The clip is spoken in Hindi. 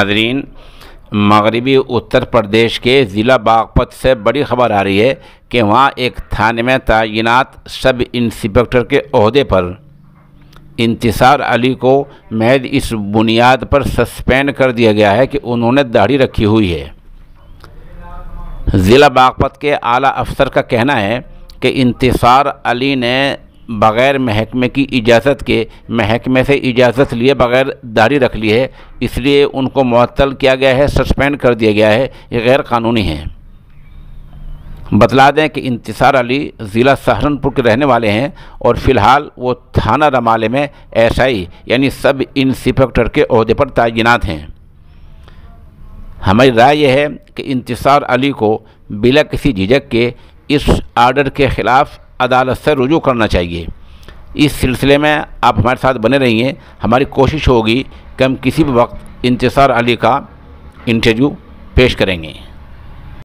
नाजरीन मगरबी उत्तर प्रदेश के ज़िला बागपत से बड़ी खबर आ रही है कि वहाँ एक थाने में तैनात सब इंस्पेक्टर के अहदे पर इंतसार अली को महज इस बुनियाद पर सस्पेंड कर दिया गया है कि उन्होंने दाढ़ी रखी हुई है ज़िला बागपत के आला अफसर का कहना है कि इंतसार अली ने बग़ैर महकमे की इजाज़त के महकमे से इजाज़त लिए बग़ैर दाढ़ी रख ली है इसलिए उनको मअतल किया गया है सस्पेंड कर दिया गया है ये गैर कानूनी है बतला दें कि इंतसार अली ज़िला सहारनपुर के रहने वाले हैं और फ़िलहाल वो थाना रमाले में एस आई यानी सब इंस्पेक्टर के अहदे पर तैनात हैं हमारी राय यह है कि इंतसार अली को बिला किसी झिझक के इस आर्डर के ख़िलाफ़ अदालत से रुजू करना चाहिए इस सिलसिले में आप हमारे साथ बने रहिए हमारी कोशिश होगी कि हम किसी भी वक्त इंतसार अली का इंटरव्यू पेश करेंगे